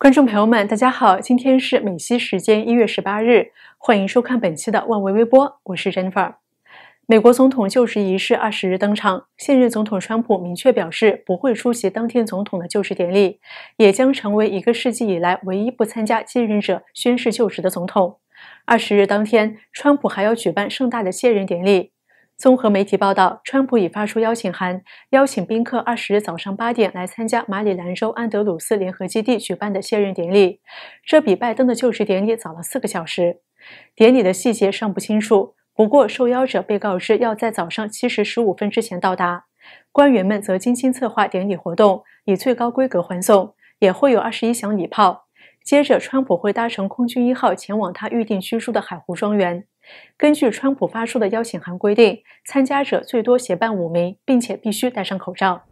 观众朋友们，大家好，今天是美西时间一月十八日，欢迎收看本期的万维微波，我是 Jennifer。美国总统就职仪式二十日登场，现任总统川普明确表示不会出席当天总统的就职典礼，也将成为一个世纪以来唯一不参加继任者宣誓就职的总统。二十日当天，川普还要举办盛大的卸任典礼。综合媒体报道，川普已发出邀请函，邀请宾客二十日早上八点来参加马里兰州安德鲁斯联合基地举办的卸任典礼。这比拜登的就职典礼早了四个小时。典礼的细节尚不清楚，不过受邀者被告知要在早上七时十五分之前到达。官员们则精心策划典礼活动，以最高规格欢送，也会有二十一响礼炮。接着，川普会搭乘空军一号前往他预定居住的海湖庄园。根据川普发出的邀请函规定，参加者最多携伴五名，并且必须戴上口罩。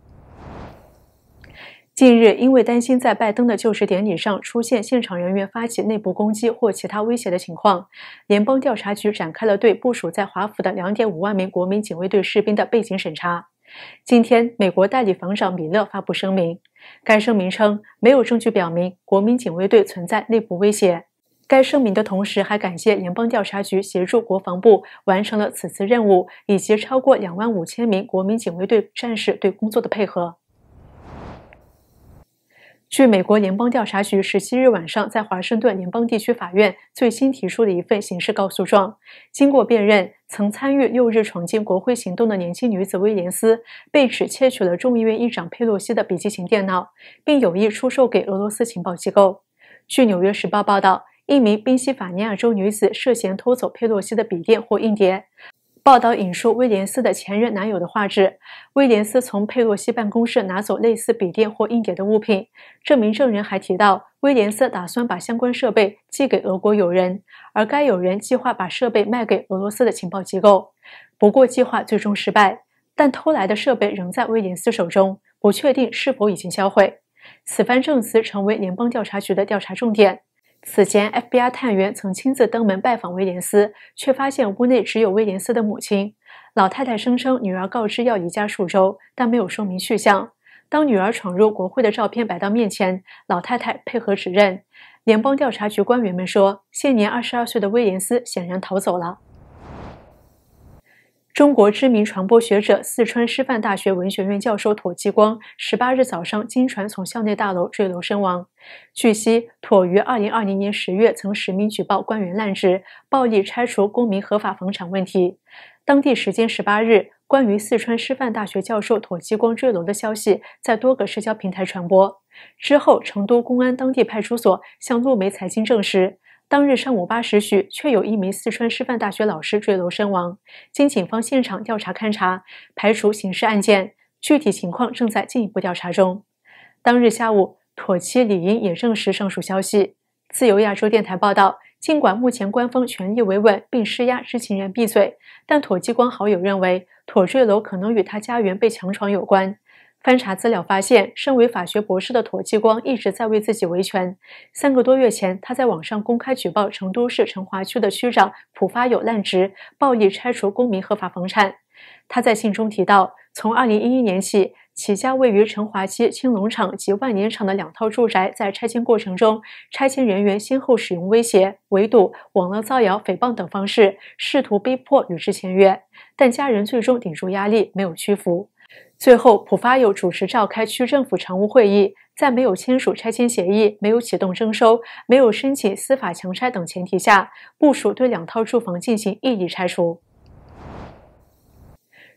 近日，因为担心在拜登的就职典礼上出现现场人员发起内部攻击或其他威胁的情况，联邦调查局展开了对部署在华府的2.5万名国民警卫队士兵的背景审查。今天，美国代理防长米勒发布声明，该声明称，没有证据表明国民警卫队存在内部威胁。该声明的同时，还感谢联邦调查局协助国防部完成了此次任务，以及超过两万五千名国民警卫队战士对工作的配合。据美国联邦调查局十七日晚上在华盛顿联邦地区法院最新提出的一份刑事告诉状，经过辨认，曾参与六日闯进国会行动的年轻女子威廉斯被指窃取了众议院议长佩洛西的笔记型电脑，并有意出售给俄罗斯情报机构。据《纽约时报》报道。一名宾夕法尼亚州女子涉嫌偷走佩洛西的笔电或硬碟。报道引述威廉斯的前任男友的话，指威廉斯从佩洛西办公室拿走类似笔电或硬碟的物品。这名证人还提到，威廉斯打算把相关设备寄给俄国友人，而该友人计划把设备卖给俄罗斯的情报机构。不过，计划最终失败，但偷来的设备仍在威廉斯手中，不确定是否已经销毁。此番证词成为联邦调查局的调查重点。此前，FBI 探员曾亲自登门拜访威廉斯，却发现屋内只有威廉斯的母亲。老太太声称女儿告知要移家数周，但没有说明去向。当女儿闯入国会的照片摆到面前，老太太配合指认。联邦调查局官员们说，现年二十二岁的威廉斯显然逃走了。中国知名传播学者、四川师范大学文学院教授妥继光，十八日早上经传从校内大楼坠楼身亡。据悉，妥于二零二零年十月曾实名举报官员滥职、暴力拆除公民合法房产问题。当地时间十八日，关于四川师范大学教授妥继光坠楼的消息在多个社交平台传播。之后，成都公安当地派出所向路媒财经证实。当日上午八时许，确有一名四川师范大学老师坠楼身亡。经警方现场调查勘查，排除刑事案件，具体情况正在进一步调查中。当日下午，妥妻李英也证实上述消息。自由亚洲电台报道，尽管目前官方全力维稳并施压知情人闭嘴，但妥激光好友认为，妥坠楼可能与他家园被强闯有关。翻查资料发现，身为法学博士的庹继光一直在为自己维权。三个多月前，他在网上公开举报成都市成华区的区长浦发有滥职、暴力拆除公民合法房产。他在信中提到，从2011年起，其家位于成华区青龙场及万年场的两套住宅在拆迁过程中，拆迁人员先后使用威胁、围堵、网络造谣、诽谤等方式，试图逼迫与之签约，但家人最终顶住压力，没有屈服。最后，浦发有主持召开区政府常务会议，在没有签署拆迁协议、没有启动征收、没有申请司法强拆等前提下，部署对两套住房进行异地拆除。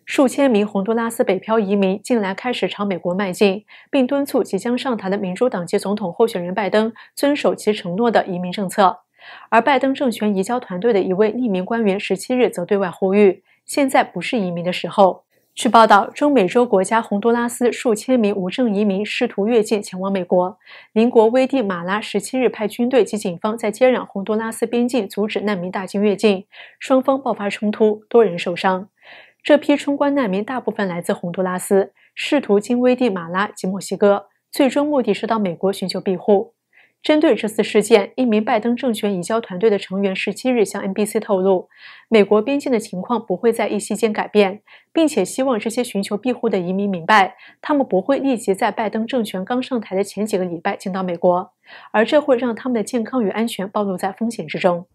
数千名洪都拉斯北漂移民近来开始朝美国迈进，并敦促即将上台的民主党籍总统候选人拜登遵守其承诺的移民政策。而拜登政权移交团队的一位匿名官员十七日则对外呼吁：“现在不是移民的时候。”据报道，中美洲国家洪都拉斯数千名无证移民试图越境前往美国。邻国危地马拉十七日派军队及警方在接壤洪都拉斯边境阻止难民大军越境，双方爆发冲突，多人受伤。这批冲关难民大部分来自洪都拉斯，试图经危地马拉及墨西哥，最终目的是到美国寻求庇护。针对这次事件，一名拜登政权移交团队的成员十七日向 NBC 透露，美国边境的情况不会在一夕间改变，并且希望这些寻求庇护的移民明白，他们不会立即在拜登政权刚上台的前几个礼拜进到美国，而这会让他们的健康与安全暴露在风险之中。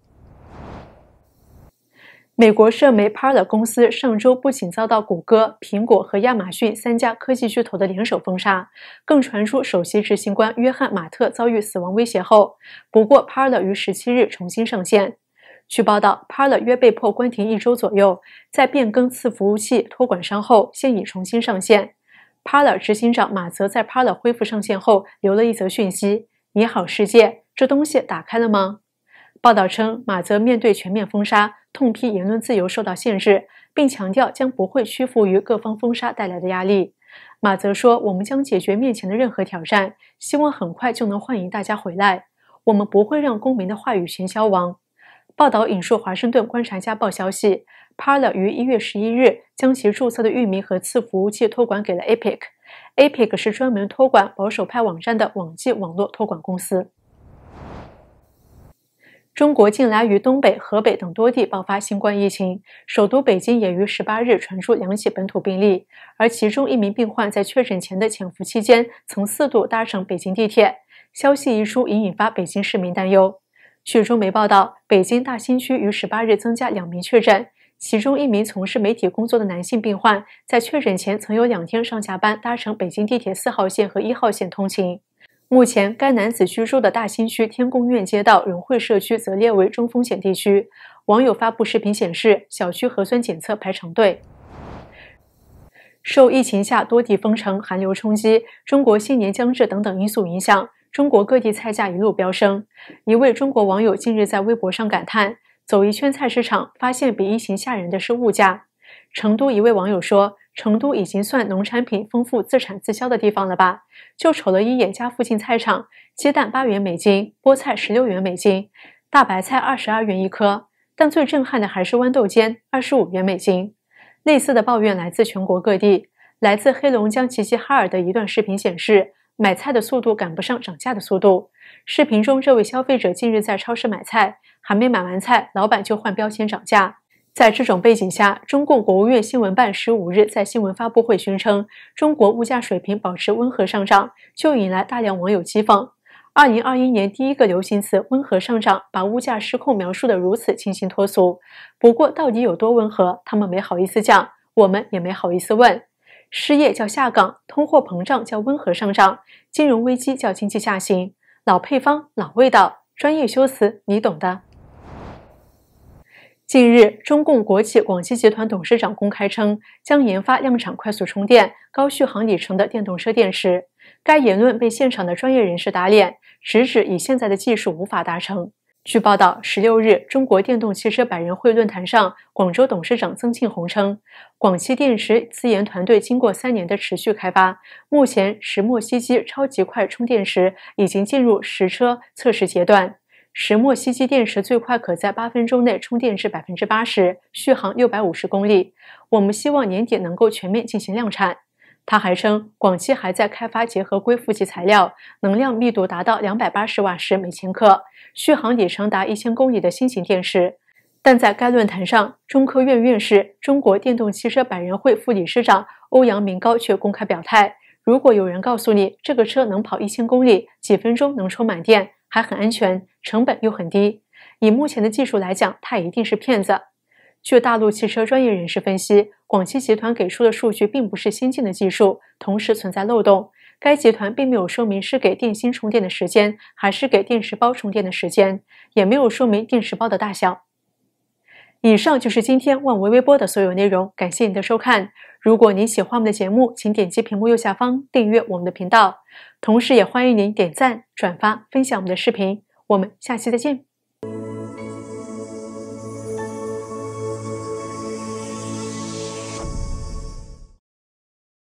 美国社媒 Parler 公司上周不仅遭到谷歌、苹果和亚马逊三家科技巨头的联手封杀，更传出首席执行官约翰·马特遭遇死亡威胁后，不过 Parler 于十七日重新上线。据报道，Parler 约被迫关停一周左右，在变更次服务器托管商后，现已重新上线。Parler 执行长马泽在 Parler 恢复上线后留了一则讯息：“你好，世界，这东西打开了吗？”报道称，马泽面对全面封杀。痛批言论自由受到限制，并强调将不会屈服于各方封杀带来的压力。马泽说：“我们将解决面前的任何挑战，希望很快就能欢迎大家回来。我们不会让公民的话语权消亡。”报道引述《华盛顿观察家报》消息，Parler 于一月十一日将其注册的域名和次服务器托管给了 Apic，Apic 是专门托管保守派网站的网际网络托管公司。中国近来于东北、河北等多地爆发新冠疫情，首都北京也于十八日传出两起本土病例，而其中一名病患在确诊前的潜伏期间曾四度搭乘北京地铁。消息一出，已引发北京市民担忧。据中媒报道，北京大兴区于十八日增加两名确诊，其中一名从事媒体工作的男性病患在确诊前曾有两天上下班搭乘北京地铁四号线和一号线通勤。目前，该男子居住的大兴区天宫院街道融汇社区则列为中风险地区。网友发布视频显示，小区核酸检测排长队。受疫情下多地封城、寒流冲击、中国新年将至等等因素影响，中国各地菜价一路飙升。一位中国网友近日在微博上感叹：“走一圈菜市场，发现比疫情吓人的是物价。”成都一位网友说。成都已经算农产品丰富、自产自销的地方了吧？就瞅了一眼家附近菜场，鸡蛋八元每斤，菠菜十六元每斤，大白菜二十二元一颗。但最震撼的还是豌豆尖二十五元每斤。类似的抱怨来自全国各地。来自黑龙江齐齐哈尔的一段视频显示，买菜的速度赶不上涨价的速度。视频中，这位消费者近日在超市买菜，还没买完菜，老板就换标签涨价。在这种背景下，中共国务院新闻办十五日在新闻发布会宣称中国物价水平保持温和上涨，就引来大量网友讥讽。二零二一年第一个流行词“温和上涨”，把物价失控描述的如此清新脱俗。不过到底有多温和，他们没好意思讲，我们也没好意思问。失业叫下岗，通货膨胀叫温和上涨，金融危机叫经济下行，老配方老味道，专业修辞你懂的。近日，中共国企广汽集团董事长公开称将研发量产快速充电、高续航里程的电动车电池。该言论被现场的专业人士打脸，直指以现在的技术无法达成。据报道，十六日，中国电动汽车百人会论坛上，广州董事长曾庆红称，广汽电池自研团队经过三年的持续开发，目前石墨烯基超级快充电池已经进入实车测试阶段。石墨烯基电池最快可在八分钟内充电至百分之八十，续航六百五十公里。我们希望年底能够全面进行量产。他还称，广汽还在开发结合硅负极材料，能量密度达到两百八十瓦时每千克，续航里程达一千公里的新型电池。但在该论坛上，中科院院士、中国电动汽车百人会副理事长欧阳明高却公开表态：如果有人告诉你这个车能跑一千公里，几分钟能充满电。还很安全，成本又很低。以目前的技术来讲，他一定是骗子。据大陆汽车专业人士分析，广汽集团给出的数据并不是先进的技术，同时存在漏洞。该集团并没有说明是给电芯充电的时间，还是给电池包充电的时间，也没有说明电池包的大小。以上就是今天万维微波的所有内容，感谢您的收看。如果您喜欢我们的节目，请点击屏幕右下方订阅我们的频道，同时也欢迎您点赞、转发、分享我们的视频。我们下期再见。